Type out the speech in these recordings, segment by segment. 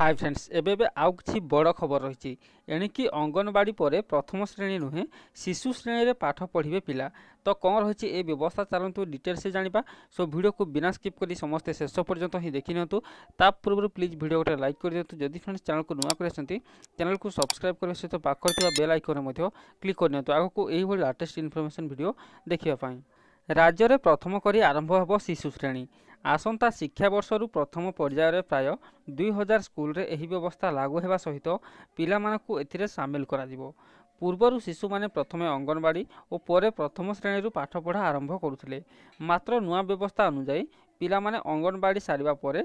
high friends ଏବେ ଏବେ ଆଉ କିଛି ବଡ଼ ଖବର ରହିଛି ଏଣିକି ଅଙ୍ଗନବାଡ଼ି ପରେ ପ୍ରଥମ ଶ୍ରେଣୀ ନୁହେଁ ଶିଶୁ ଶ୍ରେଣୀରେ ପାଠ ପଢ଼ିବେ ପିଲା ତ କ'ଣ ରହିଛି ଏ ବ୍ୟବସ୍ଥା ଚାଲନ୍ତୁ ଡିଟେଲ୍ସରେ ଜାଣିବା ସୋ ଭିଡ଼ିଓକୁ ବିନା ସ୍କିପ୍ କରି ସମସ୍ତେ ଶେଷ ପର୍ଯ୍ୟନ୍ତ ହିଁ ଦେଖିନିଅନ୍ତୁ ତା ପୂର୍ବରୁ ପ୍ଲିଜ୍ ଭିଡ଼ିଓ ଗୋଟେ ଲାଇକ୍ କରିଦିଅନ୍ତୁ ଯଦି ଫ୍ରେଣ୍ଡସ୍ ଚ୍ୟାନେଲକୁ ନୂଆ କରିଛନ୍ତି ଚ୍ୟାନେଲକୁ ସବସ୍କ୍ରାଇବ୍ କରିବା ସହିତ ପାଖରେ ଥିବା ବେଲ୍ ଆଇକନ୍ରେ ମଧ୍ୟ କ୍ଲିକ୍ କରିନିଅନ୍ତୁ ଆଗକୁ ଏହିଭଳି ଲାଟେଷ୍ଟ ଇନଫର୍ମେସନ୍ ଭିଡ଼ିଓ ଦେଖିବା ପାଇଁ ରାଜ୍ୟରେ ପ୍ରଥମ କରି ଆରମ୍ଭ ହେବ ଶିଶୁ ଶ୍ରେଣୀ ଆସନ୍ତା ଶିକ୍ଷାବର୍ଷରୁ ପ୍ରଥମ ପର୍ଯ୍ୟାୟରେ ପ୍ରାୟ ଦୁଇ ହଜାର ସ୍କୁଲରେ ଏହି ବ୍ୟବସ୍ଥା ଲାଗୁ ହେବା ସହିତ ପିଲାମାନଙ୍କୁ ଏଥିରେ ସାମିଲ କରାଯିବ ପୂର୍ବରୁ ଶିଶୁମାନେ ପ୍ରଥମେ ଅଙ୍ଗନବାଡ଼ି ଓ ପରେ ପ୍ରଥମ ଶ୍ରେଣୀରୁ ପାଠପଢ଼ା ଆରମ୍ଭ କରୁଥିଲେ ମାତ୍ର ନୂଆ ବ୍ୟବସ୍ଥା ଅନୁଯାୟୀ ପିଲାମାନେ ଅଙ୍ଗନବାଡ଼ି ସାରିବା ପରେ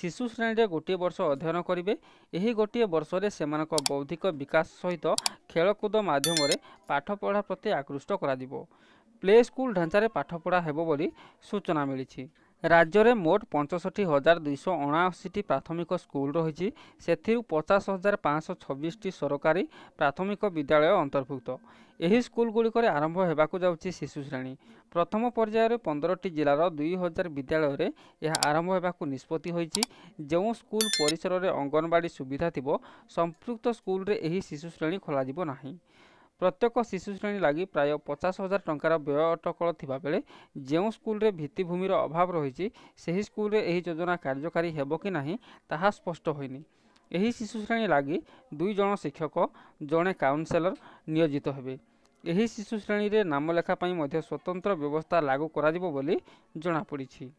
ଶିଶୁ ଶ୍ରେଣୀରେ ଗୋଟିଏ ବର୍ଷ ଅଧ୍ୟୟନ କରିବେ ଏହି ଗୋଟିଏ ବର୍ଷରେ ସେମାନଙ୍କ ବୌଦ୍ଧିକ ବିକାଶ ସହିତ ଖେଳକୁଦ ମାଧ୍ୟମରେ ପାଠପଢ଼ା ପ୍ରତି ଆକୃଷ୍ଟ କରାଯିବ ପ୍ଲେ ସ୍କୁଲ ଢାଞ୍ଚାରେ ପାଠପଢ଼ା ହେବ ବୋଲି ସୂଚନା ମିଳିଛି ରାଜ୍ୟରେ ମୋଟ ପଞ୍ଚଷଠି ହଜାର ଦୁଇଶହ ଅଣାଅଶୀଟି ପ୍ରାଥମିକ ସ୍କୁଲ ରହିଛି ସେଥିରୁ ପଚାଶ ହଜାର ପାଞ୍ଚଶହ ଛବିଶଟି ସରକାରୀ ପ୍ରାଥମିକ ବିଦ୍ୟାଳୟ ଅନ୍ତର୍ଭୁକ୍ତ ଏହି ସ୍କୁଲଗୁଡ଼ିକରେ ଆରମ୍ଭ ହେବାକୁ ଯାଉଛି ଶିଶୁ ଶ୍ରେଣୀ ପ୍ରଥମ ପର୍ଯ୍ୟାୟରେ ପନ୍ଦରଟି ଜିଲ୍ଲାର ଦୁଇ ହଜାର ବିଦ୍ୟାଳୟରେ ଏହା ଆରମ୍ଭ ହେବାକୁ ନିଷ୍ପତ୍ତି ହୋଇଛି ଯେଉଁ ସ୍କୁଲ ପରିସରରେ ଅଙ୍ଗନବାଡ଼ି ସୁବିଧା ଥିବ ସମ୍ପୃକ୍ତ ସ୍କୁଲରେ ଏହି ଶିଶୁ ଶ୍ରେଣୀ ଖୋଲାଯିବ ନାହିଁ ପ୍ରତ୍ୟେକ ଶିଶୁ ଶ୍ରେଣୀ ଲାଗି ପ୍ରାୟ ପଚାଶ ହଜାର ଟଙ୍କାର ବ୍ୟୟ ଅଟକଳ ଥିବାବେଳେ ଯେଉଁ ସ୍କୁଲରେ ଭିତ୍ତିଭୂମିର ଅଭାବ ରହିଛି ସେହି ସ୍କୁଲରେ ଏହି ଯୋଜନା କାର୍ଯ୍ୟକାରୀ ହେବ କି ନାହିଁ ତାହା ସ୍ପଷ୍ଟ ହୋଇନି ଏହି ଶିଶୁ ଶ୍ରେଣୀ ଲାଗି ଦୁଇ ଜଣ ଶିକ୍ଷକ ଜଣେ କାଉନସେଲର ନିୟୋଜିତ ହେବେ ଏହି ଶିଶୁ ଶ୍ରେଣୀରେ ନାମ ଲେଖା ପାଇଁ ମଧ୍ୟ ସ୍ୱତନ୍ତ୍ର ବ୍ୟବସ୍ଥା ଲାଗୁ କରାଯିବ ବୋଲି ଜଣାପଡ଼ିଛି